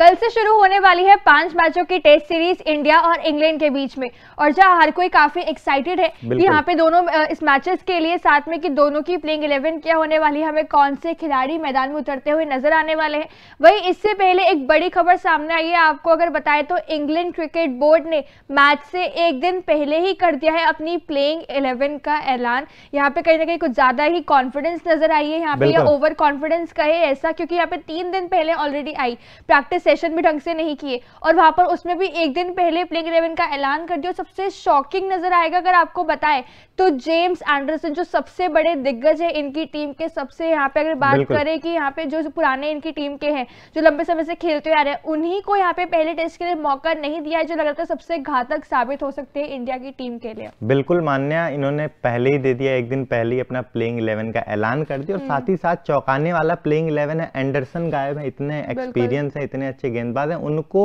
कल से शुरू होने वाली है पांच मैचों की टेस्ट सीरीज इंडिया और इंग्लैंड के बीच में और जहां हर कोई काफी एक्साइटेड है कि यहाँ पे दोनों इस मैचेस के लिए साथ में कि दोनों की प्लेइंग इलेवन क्या होने वाली है हमें कौन से खिलाड़ी मैदान में उतरते हुए नजर आने वाले हैं वही इससे पहले एक बड़ी खबर सामने आई है आपको अगर बताए तो इंग्लैंड क्रिकेट बोर्ड ने मैच से एक दिन पहले ही कर दिया है अपनी प्लेइंग इलेवन का ऐलान यहाँ पे कहीं ना कहीं कुछ ज्यादा ही कॉन्फिडेंस नजर आई है यहाँ पे ओवर कॉन्फिडेंस कहे ऐसा क्योंकि यहाँ पे तीन दिन पहले ऑलरेडी आई प्रैक्टिस सेशन भी ढंग से नहीं किए और वहाँ पर उसमें भी एक दिन पहले प्लेइंग इलेवन का ऐलान कर दिया सबसे शॉकिंग नज़र आएगा अगर आपको बताएं तो जेम्स एंडरसन जो सबसे बड़े दिग्गज है इनकी टीम के सबसे यहाँ पे अगर बात करें कि यहाँ पे जो पुराने इनकी टीम के हैं जो लंबे समय से खेलते आ रहे हैं उन्हीं को यहाँ पे पहले टेस्ट के लिए मौका नहीं दिया है जो लगातार सबसे घातक साबित हो सकते हैं इंडिया की टीम के लिए बिल्कुल मान्य इन्होंने पहले ही दे दिया एक दिन पहले ही अपना प्लेइंग इलेवन का ऐलान कर दिया और हम्म। साथ ही साथ चौंकाने वाला प्लेइंग इलेवन है एंडरसन गायब है इतने एक्सपीरियंस है इतने अच्छे गेंदबाज हैं उनको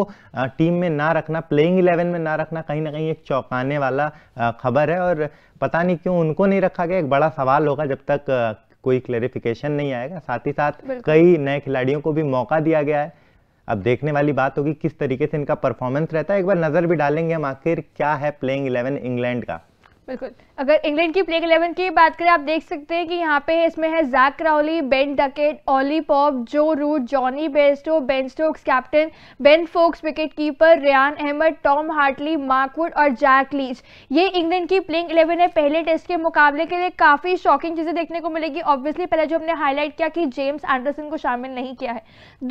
टीम में ना रखना प्लेइंग इलेवन में ना रखना कहीं ना कहीं एक चौंकाने वाला खबर है और पता नहीं क्यों उनको नहीं रखा गया एक बड़ा सवाल होगा जब तक कोई क्लेरिफिकेशन नहीं आएगा साथ ही साथ कई नए खिलाड़ियों को भी मौका दिया गया है अब देखने वाली बात होगी किस तरीके से इनका परफॉर्मेंस रहता है एक बार नज़र भी डालेंगे हम आखिर क्या है प्लेइंग इलेवन इंग्लैंड का बिल्कुल अगर इंग्लैंड की प्लेइंग इलेवन की बात करें आप देख सकते हैं कि यहाँ पे इसमें है Zak Crawley Ben Duckett Ollie Pope Joe Root Jonny Bairstow Ben Stokes captain Ben Foakes wicket keeper Rehan Ahmed Tom Hartley Mark Wood और जैक लीच ये इंग्लैंड की प्लेइंग इलेवन है पहले टेस्ट के मुकाबले के लिए काफ़ी शॉकिंग चीज़ें देखने को मिलेगी ऑब्वियसली पहले जो हमने हाईलाइट किया कि जेम्स एंडरसन को शामिल नहीं किया है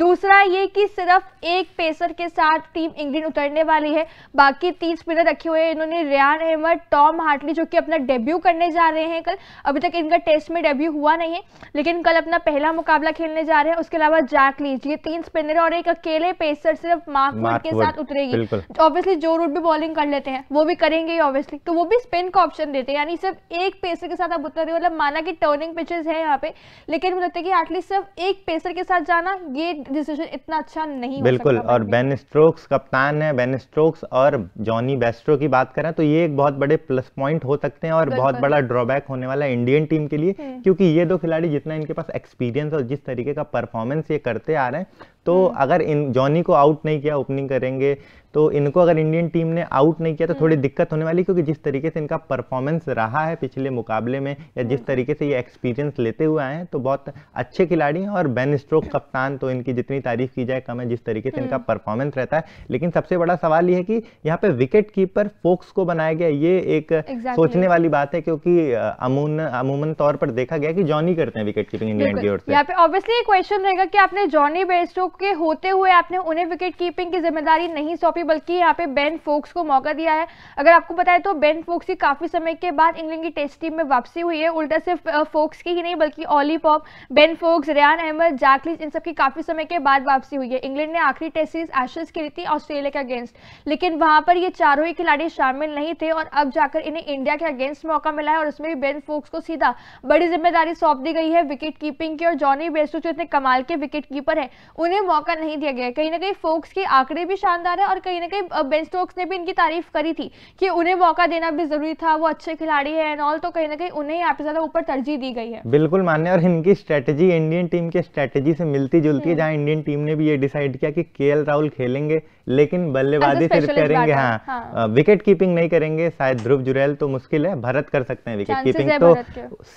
दूसरा ये कि सिर्फ एक पेसर के साथ टीम इंग्लैंड उतरने वाली है बाकी तीन स्पिनर रखे हुए हैं इन्होंने रियान अहमद टॉम हार्टली जो कि अपना डेब्यू करने जा रहे हैं कल अभी तक इनका टेस्ट में डेब्यू हुआ नहीं है लेकिन कल अपना पहला मुकाबला खेलने जा रहे हैं उसके अलावा जैक लीज ये तीन स्पिनर और एक अकेले पेसर सिर्फ मार्कवुड के साथ उतरेगी ऑब्वियसली तो जो रूट भी बॉलिंग कर लेते हैं वो भी करेंगे ऑब्वियसली तो वो भी स्पिन का ऑप्शन देते हैं यानी सिर्फ एक पेसर के साथ आप उतर रहे हो मतलब माना कि टर्निंग पिचेस है यहाँ पे लेकिन मुझे लगता है कि एटलीस्ट सिर्फ एक पेसर के साथ जाना ये डिसीजन इतना अच्छा नहीं बिल्कुल और बेन स्ट्रोक्स कप्तान है बेन स्ट्रोक्स और जॉनी बेस्ट्रो की बात करें तो ये एक बहुत बड़े प्लस पॉइंट पॉइंट हो सकते हैं और बहुत बड़ा ड्रॉबैक होने वाला है इंडियन टीम के लिए हम्म। क्योंकि ये दो खिलाड़ी जितना इनके पास एक्सपीरियंस और जिस तरीके का परफॉर्मेंस ये करते आ रहे हैं तो हम्म। अगर इन जॉनी को आउट नहीं किया ओपनिंग करेंगे तो इनको अगर इंडियन टीम ने आउट नहीं किया तो थोड़ी हम्म। दिक्कत होने वाली क्योंकि जिस तरीके से इनका परफॉर्मेंस रहा है पिछले मुकाबले में या जिस हम्म। तरीके से ये एक्सपीरियंस लेते हुए आए हैं तो बहुत अच्छे खिलाड़ी हैं और बेन स्ट्रोक कप्तान तो इनकी जितनी तारीफ की जाए कम है जिस तरीके से इनका परफॉर्मेंस रहता है लेकिन सबसे बड़ा सवाल ये है कि यहाँ पे विकेट कीपर फोक्स को बनाया गया ये एक सोचने वाली बात है क्योंकि अमून अमूमन तौर पर देखा गया कि जॉनी करते हैं विकेट कीपिंग इंग्लैंड की ओर से यहाँ पे ऑब्वियसली क्वेश्चन रहेगा कि आपने जॉनी बेस्टो के होते हुए आपने उन्हें विकेट कीपिंग की जिम्मेदारी नहीं सौंपी बल्कि यहाँ पे बेन फोक्स को मौका दिया है अगर आपको बताए तो बेन फोक्स की काफ़ी समय के बाद इंग्लैंड की टेस्ट टीम में वापसी हुई है उल्टा सिर्फ फोक्स की ही नहीं बल्कि Ollie Pope Ben Foakes Rehan Ahmed Jack Leach इन सबकी काफ़ी समय के बाद वापसी हुई है इंग्लैंड ने आखिरी टेस्ट सीरीज एशेज खेली थी ऑस्ट्रेलिया के अगेंस्ट लेकिन वहां पर ये चारों ही खिलाड़ी शामिल नहीं थे और अब जाकर इन्हें इंडिया के अगेंस्ट मौका मिला है और उसमें भी बेन फोक्स को सीधा बड़ी जिम्मेदारी सौंप दी गई है विकेट कीपिंग की और जॉनी बेसू जो इतने कमाल के विकेट कीपर है उन्हें मौका नहीं दिया गया कहीं ना कहीं फोक्स के आंकड़े भी शानदार है और कहीं ना कहीं बेन स्टोक्स ने भी इनकी तारीफ करी थी कि उन्हें मौका देना भी जरूरी था वो अच्छे खिलाड़ी है एंड ऑल तो कहीं ना कहीं उन्हें यहाँ पे ज्यादा ऊपर तरजीह दी गई है बिल्कुल मान्य और इनकी स्ट्रेटेजी इंडियन टीम के स्ट्रेटेजी से मिलती जुलती है हम्म। जहाँ इंडियन टीम ने भी ये डिसाइड किया कि के राहुल खेलेंगे लेकिन बल्लेबाजी फिर करेंगे हाँ, हाँ। विकेट कीपिंग नहीं करेंगे शायद ध्रुव जुरैल तो मुश्किल है भरत कर सकते हैं विकेट कीपिंग तो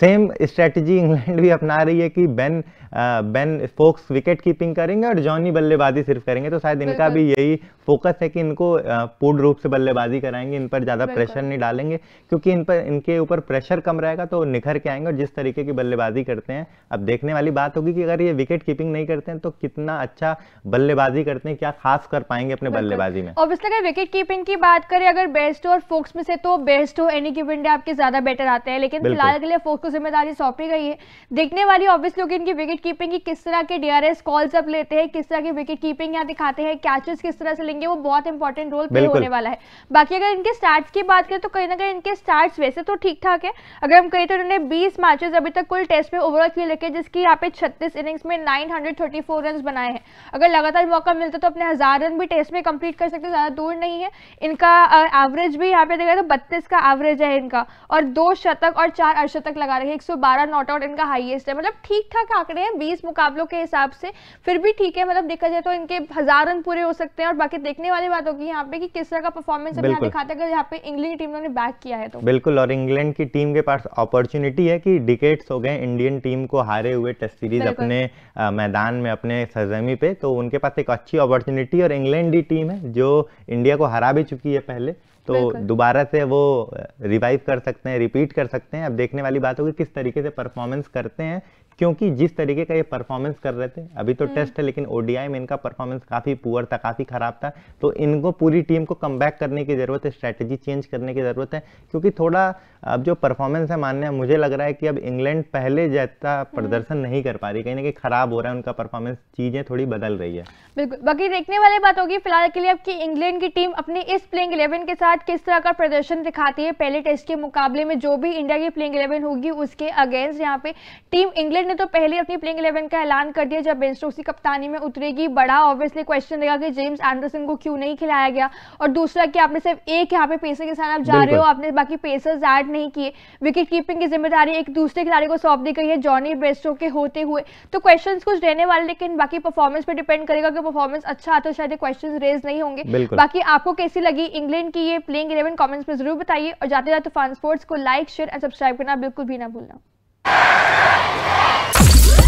सेम स्ट्रेटजी इंग्लैंड भी अपना रही है कि बेन आ, बेन स्पोक्स विकेट कीपिंग करेंगे और अगर जॉनी बल्लेबाजी सिर्फ करेंगे तो शायद इनका भी यही फोकस है कि इनको पूर्ण रूप से बल्लेबाजी कराएंगे इन पर ज़्यादा प्रेशर नहीं डालेंगे क्योंकि इन पर इनके ऊपर प्रेशर कम रहेगा तो निखर के आएंगे और जिस तरीके की बल्लेबाजी करते हैं अब देखने वाली बात होगी कि अगर ये विकेट कीपिंग नहीं करते हैं तो कितना अच्छा बल्लेबाजी करते हैं क्या खास कर पाएंगे अपने बल्लेबाजी में ऑब्वियसली अगर विकेट कीपिंग की बात करें अगर बेस्ट और फोक्स में से तो बेस्ट हो एनी की विंडे आपके ज्यादा बेटर आते हैं लेकिन फिलहाल के लिए फोक्स को जिम्मेदारी सौंपी गई है देखने वाली ऑब्वियसली होगी इनकी विकेट कीपिंग की किस तरह के डीआरएस कॉल्स अप लेते हैं हैं किस तरह की विकेट कीपिंग यहाँ दिखाते हैं कैचेस किस तरह से लेंगे वो बहुत इंपॉर्टेंट रोल प्ले होने वाला है बाकी अगर इनके स्टार्ट की बात करें तो कहीं ना कहीं इनके स्टार्ट वैसे तो ठीक ठाक है अगर हम कहें तो इन्होंने बीस मैचेस अभी तक कुल टेस्ट में ओवरऑल खेल रखे जिसकी यहाँ पे छत्तीस इनिंग्स में नाइन हंड्रेड बनाए हैं अगर लगातार मौका मिलता तो अपने हजार रन भी टेस्ट में कंप्लीट कर सकते ज़्यादा दूर नहीं है इनका एवरेज भी यहाँ पे देखा तो बत्तीस का एवरेज है इनका और दो शतक और चार अर्शतक लगा रहे हैं एक सौ बारह नॉट आउट इनका हाईएस्ट है मतलब ठीक ठाक आंकड़े हैं बीस मुकाबलों के हिसाब से फिर भी ठीक ठीक है मतलब देखा जाए तो इनके हजार रन पूरे हो सकते हैं और बाकी देखने वाली बात होगी यहाँ पे कि किस तरह का परफॉर्मेंस दिखाते हैं अगर यहाँ पे इंग्लैंड की टीम ने बैक किया है तो बिल्कुल और इंग्लैंड की टीम के पास अपॉर्चुनिटी है कि डिकेट्स हो गए इंडियन टीम को हारे हुए टेस्ट सीरीज अपने आ, मैदान में अपने सरजमी पे तो उनके पास एक अच्छी अपॉर्चुनिटी और इंग्लैंड की टीम है जो इंडिया को हरा भी चुकी है पहले तो दोबारा से वो रिवाइव कर सकते हैं रिपीट कर सकते हैं अब देखने वाली बात होगी किस तरीके से परफॉर्मेंस करते हैं क्योंकि जिस तरीके का ये परफॉर्मेंस कर रहे थे अभी तो टेस्ट हम्म। है लेकिन ओडीआई में इनका परफॉर्मेंस काफ़ी पुअर था काफ़ी ख़राब था तो इनको पूरी टीम को कम करने की ज़रूरत है स्ट्रैटेजी चेंज करने की ज़रूरत है क्योंकि थोड़ा अब जो परफॉर्मेंस है मान्य मुझे लग रहा है कि अब इंग्लैंड पहले जैसा हम्म। प्रदर्शन नहीं कर पा रही कहीं ना कहीं ख़राब हो रहा है उनका परफॉर्मेंस चीज़ें थोड़ी बदल रही है बिल्कुल बाकी देखने वाली बात होगी फिलहाल के लिए अब इंग्लैंड की टीम अपने इस प्लेइंग इलेवन के साथ किस तरह का प्रदर्शन दिखाती है पहले टेस्ट के मुकाबले में जो भी इंडिया की प्लेइंग इलेवन होगी उसके अगेंस्ट यहाँ पे टीम इंग्लैंड ने तो पहले अपनी प्लेइंग इलेवन का ऐलान कर दिया जब बेन स्टोक्स की कप्तानी में उतरेगी बड़ा ऑब्वियसली क्वेश्चन रहेगा कि जेम्स एंडरसन को क्यों नहीं खिलाया गया और दूसरा कि आपने सिर्फ एक यहाँ पे पेसर के साथ आप जा रहे हो आपने बाकी पेसर्स ऐड नहीं किए विकेट कीपिंग की जिम्मेदारी एक दूसरे खिलाड़ी को सौंप दी गई है जॉनी बेस्टो के होते हुए तो क्वेश्चन कुछ रहने वाले लेकिन बाकी परफॉर्मेंस पर डिपेंड करेगा कि परफॉर्मेंस अच्छा आता है शायद क्वेश्चन रेज नहीं होंगे बाकी आपको कैसी लगी इंग्लैंड की ये प्लेइंग इलेवन कॉमेंट्स में जरूर बताइए और जाते जाते फन स्पोर्ट्स को लाइक शेयर एंड सब्सक्राइब करना बिल्कुल भी ना भूलना